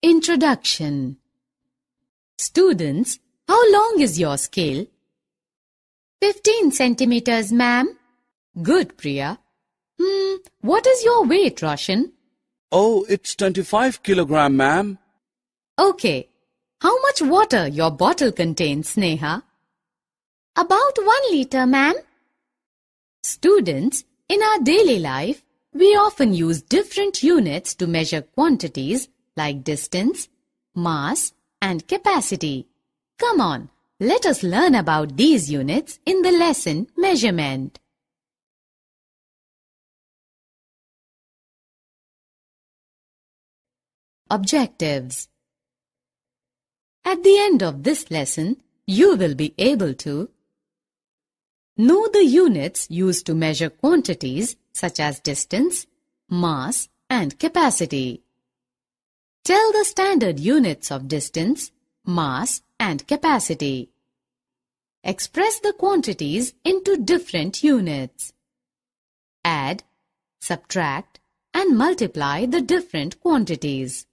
Introduction Students, how long is your scale? 15 centimeters, ma'am. Good, Priya. Hmm, what is your weight, Roshan? Oh, it's 25 kilogram, ma'am. Okay. How much water your bottle contains, Sneha? About 1 litre, ma'am. Students, in our daily life, we often use different units to measure quantities like distance, mass and capacity. Come on, let us learn about these units in the lesson measurement. Objectives At the end of this lesson, you will be able to Know the units used to measure quantities such as distance, mass and capacity. Tell the standard units of distance, mass and capacity. Express the quantities into different units. Add, subtract and multiply the different quantities.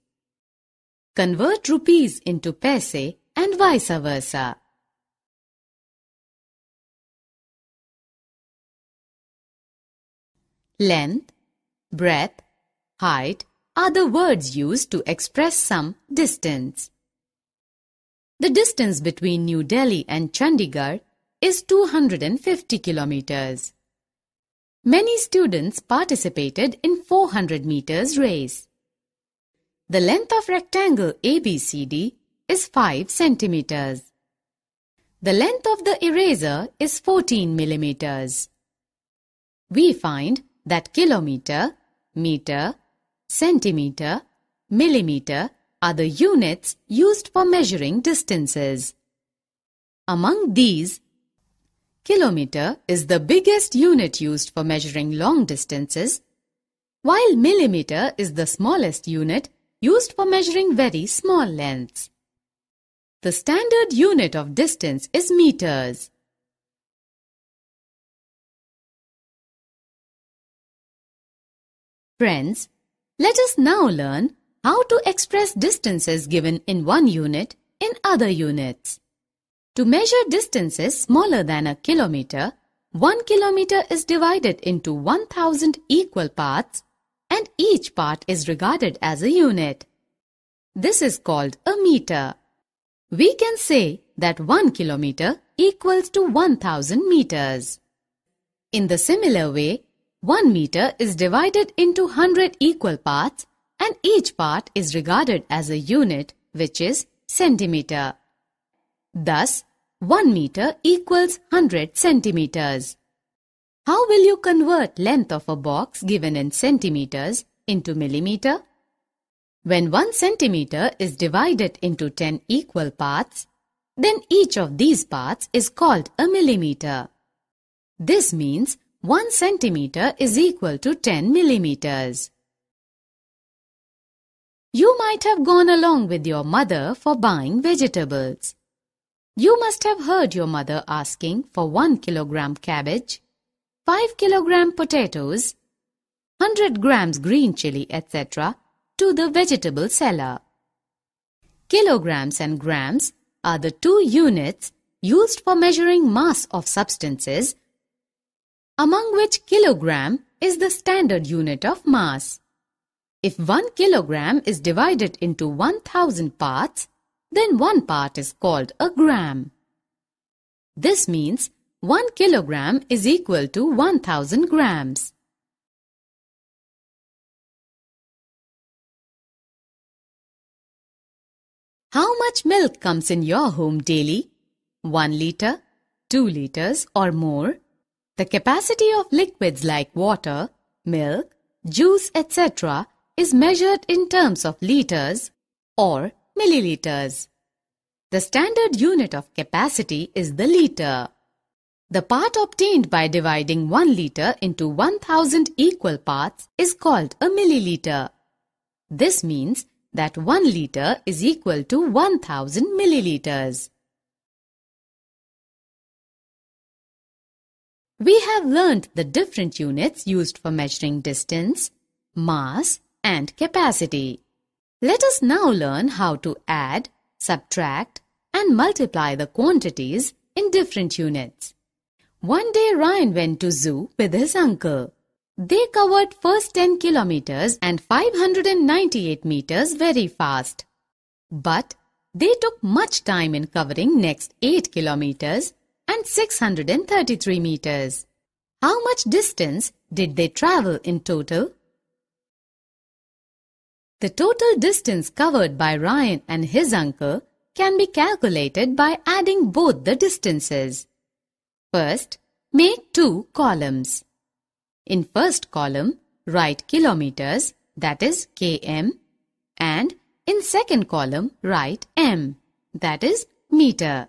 Convert rupees into paise and vice versa. Length, breadth, height are the words used to express some distance. The distance between New Delhi and Chandigarh is 250 kilometers. Many students participated in 400 meters race. The length of rectangle ABCD is 5 centimeters. The length of the eraser is 14 millimeters. We find that kilometer, meter, Centimeter, millimeter are the units used for measuring distances. Among these, kilometer is the biggest unit used for measuring long distances, while millimeter is the smallest unit used for measuring very small lengths. The standard unit of distance is meters. Friends, let us now learn how to express distances given in one unit in other units. To measure distances smaller than a kilometer, 1 kilometer is divided into 1000 equal parts and each part is regarded as a unit. This is called a meter. We can say that 1 kilometer equals to 1000 meters. In the similar way, one meter is divided into 100 equal parts and each part is regarded as a unit which is centimeter. Thus, 1 meter equals 100 centimeters. How will you convert length of a box given in centimeters into millimeter? When 1 centimeter is divided into 10 equal parts, then each of these parts is called a millimeter. This means 1 centimeter is equal to 10 millimeters. You might have gone along with your mother for buying vegetables. You must have heard your mother asking for 1 kilogram cabbage, 5 kilogram potatoes, 100 grams green chili, etc. to the vegetable seller. Kilograms and grams are the two units used for measuring mass of substances among which kilogram is the standard unit of mass. If 1 kilogram is divided into 1000 parts, then one part is called a gram. This means 1 kilogram is equal to 1000 grams. How much milk comes in your home daily? 1 liter, 2 liters or more? The capacity of liquids like water, milk, juice, etc. is measured in terms of liters or milliliters. The standard unit of capacity is the liter. The part obtained by dividing 1 liter into 1000 equal parts is called a milliliter. This means that 1 liter is equal to 1000 milliliters. We have learned the different units used for measuring distance, mass and capacity. Let us now learn how to add, subtract and multiply the quantities in different units. One day Ryan went to zoo with his uncle. They covered first 10 kilometers and 598 meters very fast. But they took much time in covering next 8 kilometers and 633 meters. How much distance did they travel in total? The total distance covered by Ryan and his uncle can be calculated by adding both the distances. First, make two columns. In first column, write kilometers, that is km, and in second column, write m, that is meter.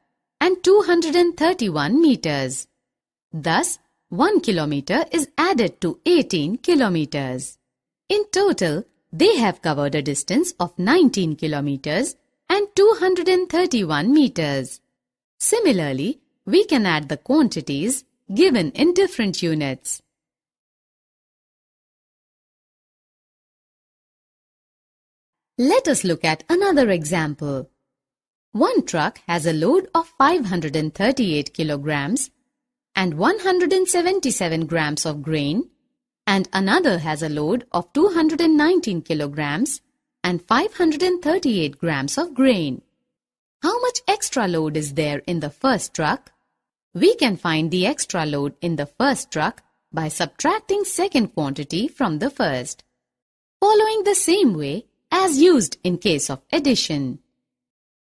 and 231 meters. Thus, 1 kilometer is added to 18 kilometers. In total, they have covered a distance of 19 kilometers and 231 meters. Similarly, we can add the quantities given in different units. Let us look at another example. One truck has a load of 538 kilograms and 177 grams of grain and another has a load of 219 kilograms and 538 grams of grain. How much extra load is there in the first truck? We can find the extra load in the first truck by subtracting second quantity from the first, following the same way as used in case of addition.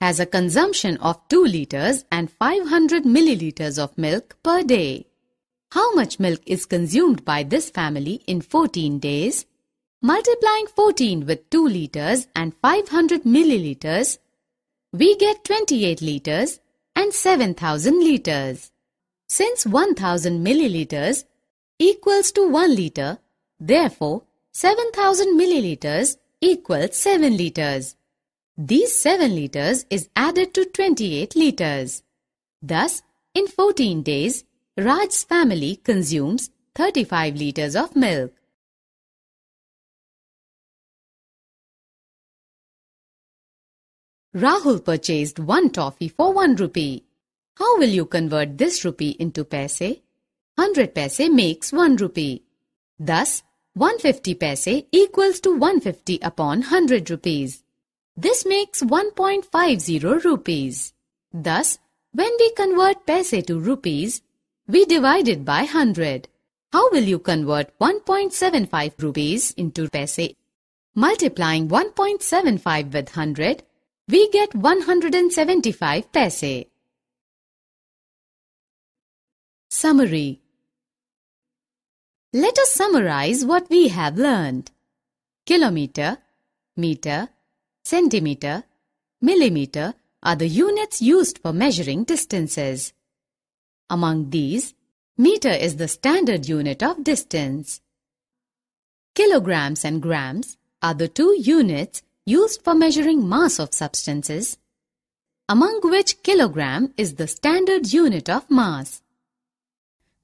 has a consumption of 2 liters and 500 milliliters of milk per day. How much milk is consumed by this family in 14 days? Multiplying 14 with 2 liters and 500 milliliters, we get 28 liters and 7000 liters. Since 1000 milliliters equals to 1 liter, therefore 7000 milliliters equals 7 liters. These 7 litres is added to 28 litres. Thus, in 14 days, Raj's family consumes 35 litres of milk. Rahul purchased one toffee for 1 rupee. How will you convert this rupee into paise? 100 paise makes 1 rupee. Thus, 150 paise equals to 150 upon 100 rupees. This makes 1.50 rupees. Thus, when we convert paise to rupees, we divide it by 100. How will you convert 1.75 rupees into paise? Multiplying 1.75 with 100, we get 175 paise. Summary Let us summarize what we have learned. Kilometer, meter, Centimeter, millimeter are the units used for measuring distances. Among these, meter is the standard unit of distance. Kilograms and grams are the two units used for measuring mass of substances, among which kilogram is the standard unit of mass.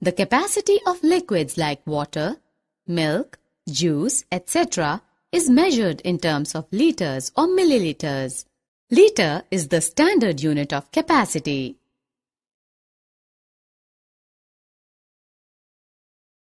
The capacity of liquids like water, milk, juice, etc is measured in terms of liters or milliliters. Liter is the standard unit of capacity.